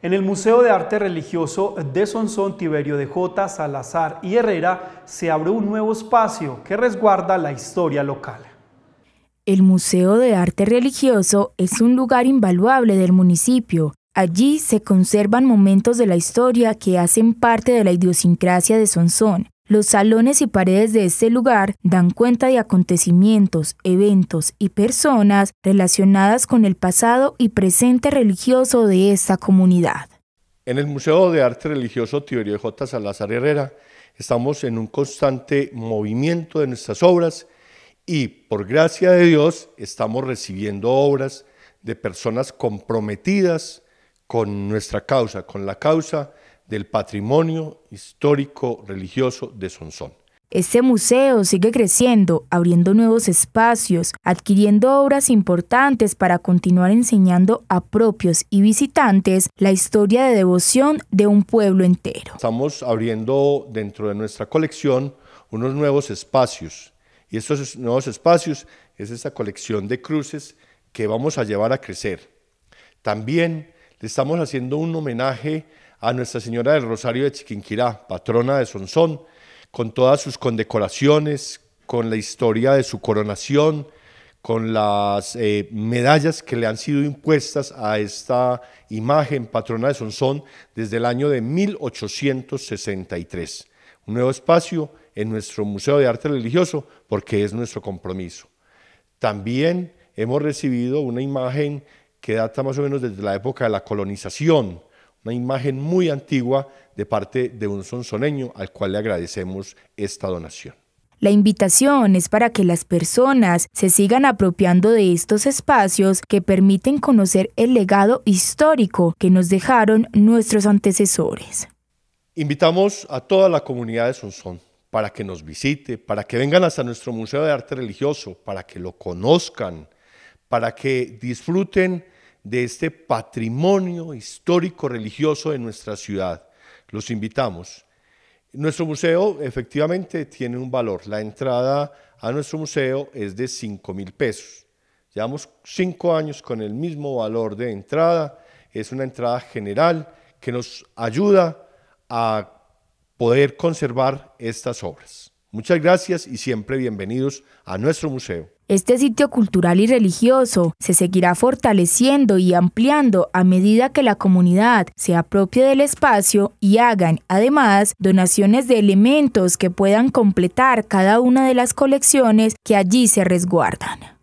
En el Museo de Arte Religioso de Sonsón Tiberio de J. Salazar y Herrera se abrió un nuevo espacio que resguarda la historia local. El Museo de Arte Religioso es un lugar invaluable del municipio. Allí se conservan momentos de la historia que hacen parte de la idiosincrasia de Sonsón, los salones y paredes de este lugar dan cuenta de acontecimientos, eventos y personas relacionadas con el pasado y presente religioso de esta comunidad. En el Museo de Arte Religioso Tiberio J. Salazar Herrera estamos en un constante movimiento de nuestras obras y por gracia de Dios estamos recibiendo obras de personas comprometidas con nuestra causa, con la causa del patrimonio histórico religioso de Sonsón. Este museo sigue creciendo, abriendo nuevos espacios, adquiriendo obras importantes para continuar enseñando a propios y visitantes la historia de devoción de un pueblo entero. Estamos abriendo dentro de nuestra colección unos nuevos espacios y estos nuevos espacios es esta colección de cruces que vamos a llevar a crecer. También le estamos haciendo un homenaje a Nuestra Señora del Rosario de Chiquinquirá, patrona de Sonsón, con todas sus condecoraciones, con la historia de su coronación, con las eh, medallas que le han sido impuestas a esta imagen patrona de Sonsón desde el año de 1863. Un nuevo espacio en nuestro Museo de Arte Religioso porque es nuestro compromiso. También hemos recibido una imagen que data más o menos desde la época de la colonización, una imagen muy antigua de parte de un sonsoneño al cual le agradecemos esta donación. La invitación es para que las personas se sigan apropiando de estos espacios que permiten conocer el legado histórico que nos dejaron nuestros antecesores. Invitamos a toda la comunidad de Sonson para que nos visite, para que vengan hasta nuestro Museo de Arte Religioso, para que lo conozcan, para que disfruten de este patrimonio histórico religioso de nuestra ciudad. Los invitamos. Nuestro museo efectivamente tiene un valor. La entrada a nuestro museo es de 5 mil pesos. Llevamos cinco años con el mismo valor de entrada. Es una entrada general que nos ayuda a poder conservar estas obras. Muchas gracias y siempre bienvenidos a nuestro museo. Este sitio cultural y religioso se seguirá fortaleciendo y ampliando a medida que la comunidad se apropie del espacio y hagan, además, donaciones de elementos que puedan completar cada una de las colecciones que allí se resguardan.